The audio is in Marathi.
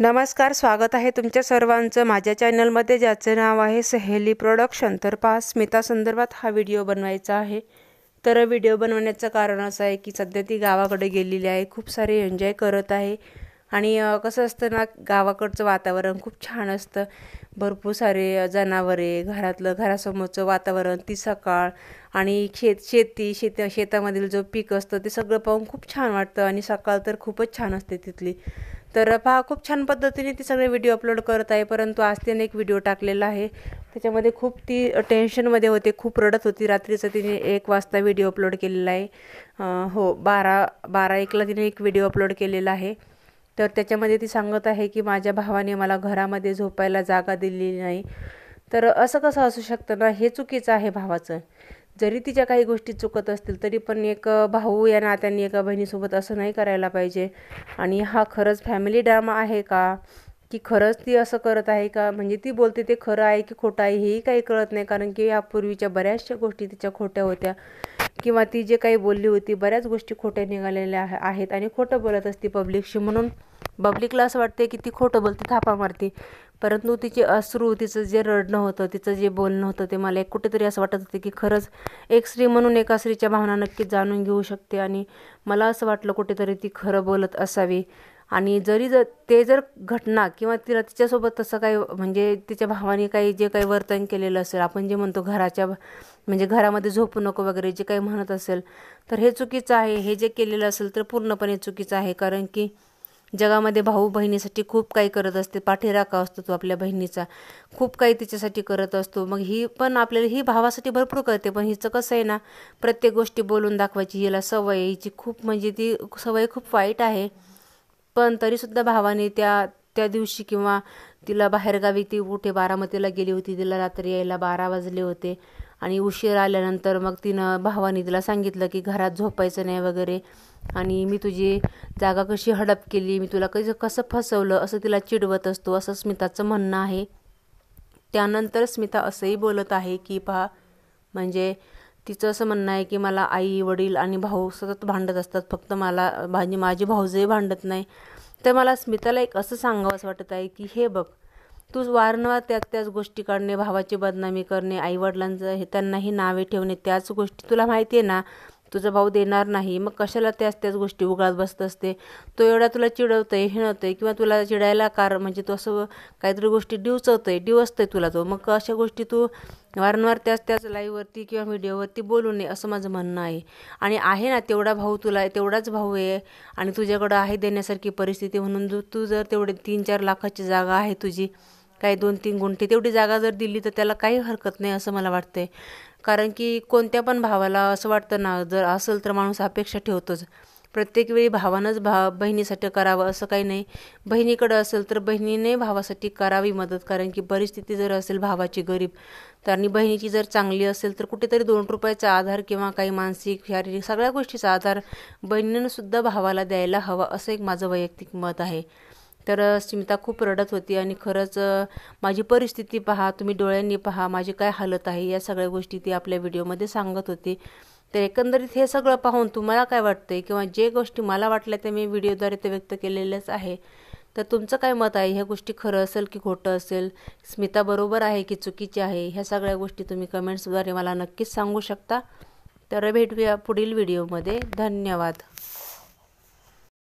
नमस्कार स्वागत आहे तुमच्या सर्वांचं माझ्या चॅनलमध्ये ज्याचं नाव आहे सहेली प्रोडक्शन तर पहा स्मिता संदर्भात हा व्हिडिओ बनवायचा आहे तर व्हिडिओ बनवण्याचं कारण असं आहे की सध्या ती गावाकडे गेलेली आहे खूप सारे एन्जॉय करत आहे आणि कसं असतं ना गावाकडचं वातावरण खूप छान असतं भरपूर सारे जनावरे घरातलं घरासमोरचं वातावरण ती सकाळ आणि शेत शेती शेत शेतामधील जो पीक असतं ते सगळं पाहून खूप छान वाटतं आणि सकाळ तर खूपच छान असते तिथली तर पहा खूप छान पद्धतीने ती सगळे व्हिडिओ अपलोड करत आहे परंतु आज तिने एक व्हिडिओ टाकलेला आहे त्याच्यामध्ये खूप ती टेन्शनमध्ये होते खूप रडत होती रात्रीचा तिने एक वाजता व्हिडिओ अपलोड केलेला आहे हो बारा बारा एकला तिने एक व्हिडिओ अपलोड केलेला आहे तर त्याच्यामध्ये ती सांगत आहे की माझ्या भावाने मला घरामध्ये झोपायला जागा दिलेली नाही तर असं कसं असू शकतं ना हे चुकीचं आहे भावाचं जरी तिच्या काही गोष्टी चुकत असतील तरी पण एक भाऊ या नात्यांनी एका बहिणीसोबत असं नाही करायला पाहिजे आणि हा खरंच फॅमिली ड्रामा आहे का की खरंच ती असं करत आहे का म्हणजे ती बोलते ते खरं आहे की खोटं आहे हेही काही कळत नाही कारण की यापूर्वीच्या बऱ्याचशा गोष्टी तिच्या खोट्या होत्या किंवा ती जे काही बोलली होती बऱ्याच गोष्टी खोट्या निघालेल्या आहेत आणि खोटं बोलत असते पब्लिकशी म्हणून पब्लिकला असं वाटते की ती खोटं बोलते थापा मारते परंतु तिचे अश्रू तिचं जे रडणं होतं तिचं जे बोलणं होतं ते मला एक कुठेतरी असं वाटत होतं की खरंच एक स्त्री म्हणून एका स्त्रीच्या भावना नक्कीच जाणून घेऊ शकते आणि मला असं वाटलं कुठेतरी ती खरं बोलत असावी आणि जरी जर ते जर घटना किंवा तिला तिच्यासोबत तसं काही म्हणजे तिच्या भावाने काही जे काही वर्तन केलेलं असेल आपण जे म्हणतो घराच्या म्हणजे घरामध्ये झोपू नको वगैरे जे काही म्हणत असेल तर हे चुकीचं आहे हे जे केलेलं असेल तर पूर्णपणे चुकीचं आहे कारण की जगामध्ये भाऊ बहिणीसाठी खूप काही करत असते पाठीराखा असतो तो आपल्या बहिणीचा खूप काही तिच्यासाठी करत असतो मग ही पण आपल्याला ही भावासाठी भरपूर करते पण हिचं कसं आहे ना प्रत्येक गोष्टी बोलून दाखवायची हिला सवय हिची खूप म्हणजे ती सवय खूप वाईट आहे पण तरीसुद्धा भावाने त्या त्या दिवशी किंवा तिला बाहेरगावी ती कुठे बारामतीला गेली होती तिला रात्री यायला बारा वाजले होते आणि उशीर आल्यानंतर मग तिनं भावाने तिला सांगितलं की घरात झोपायचं नाही वगैरे आणि मी तुझी जागा कशी हडप केली मी तुला कसं कसं फसवलं असं तिला चिडवत असतो असं स्मिताचं म्हणणं आहे त्यानंतर स्मिता असंही बोलत आहे की पहा म्हणजे तिचं असं म्हणणं आहे की मला आई वडील आणि भाऊ सतत भांडत असतात फक्त मला भाजी माझी भाऊजही भांडत नाही तर मला स्मिताला एक असं सांगावंसं वाटत आहे की हे बघ तू वारंवार त्याच त्याच गोष्टी काढणे भावाची बदनामी करणे आईवडिलांचं हे त्यांनाही नावे ठेवणे त्याच गोष्टी तुला माहिती आहे ना तुझा भाऊ देणार नाही मग कशाला त्याच त्याच गोष्टी उघडत बसत असते तो एवढा तुला चिडवतोय हिणवतोय किंवा तुला चिडायला कार म्हणजे तो असं काहीतरी गोष्टी डिवचवतोय डिवसतोय तुला तो मग अशा गोष्टी तू वारंवार त्याच त्याच लाईव्हवरती किंवा व्हिडिओवरती बोलू नये असं माझं म्हणणं आहे आणि आहे ना तेवढा भाऊ तुला तेवढाच भाऊ आहे आणि तुझ्याकडं आहे देण्यासारखी परिस्थिती म्हणून तू जर तेवढे तीन चार लाखाची जागा आहे तुझी काही दोन तीन गुंठे तेवढी जागा जर दिली तर त्याला काही हरकत नाही असं मला वाटतंय कारण की कोणत्या पण भावाला असं वाटतं ना जर असेल तर माणूस अपेक्षा ठेवतोच प्रत्येक वेळी भावानंच भा बहिणीसाठी करावं असं काही नाही बहिणीकडं असेल तर बहिणीने भावासाठी करावी मदत कारण की परिस्थिती जर असेल भावाची गरीब तर आणि बहिणीची जर चांगली असेल तर कुठेतरी दोन रुपयाचा आधार किंवा काही मानसिक शारीरिक सगळ्या गोष्टीचा आधार बहिणीनंसुद्धा सुद्धा भावाला द्यायला हवा असं एक माझं वैयक्तिक मत आहे तर स्मिता खूप रडत होती आणि खरंच माझी परिस्थिती पहा तुम्ही डोळ्यांनी पहा माझी काय हालत आहे या सगळ्या गोष्टी ती आपल्या व्हिडिओमध्ये सांगत होती तर एकंदरीत हे सगळं पाहून तुम्हाला काय वाटतंय किंवा जे गोष्टी मला वाटल्या त्या मी व्हिडिओद्वारे ते व्यक्त केलेलंच आहे तर तुमचं काय मत आहे ह्या गोष्टी खरं असेल की खोटं असेल स्मिता बरोबर आहे की चुकीची आहे ह्या सगळ्या गोष्टी तुम्ही कमेंट्सद्वारे मला नक्कीच सांगू शकता तर भेटूया पुढील व्हिडिओमध्ये धन्यवाद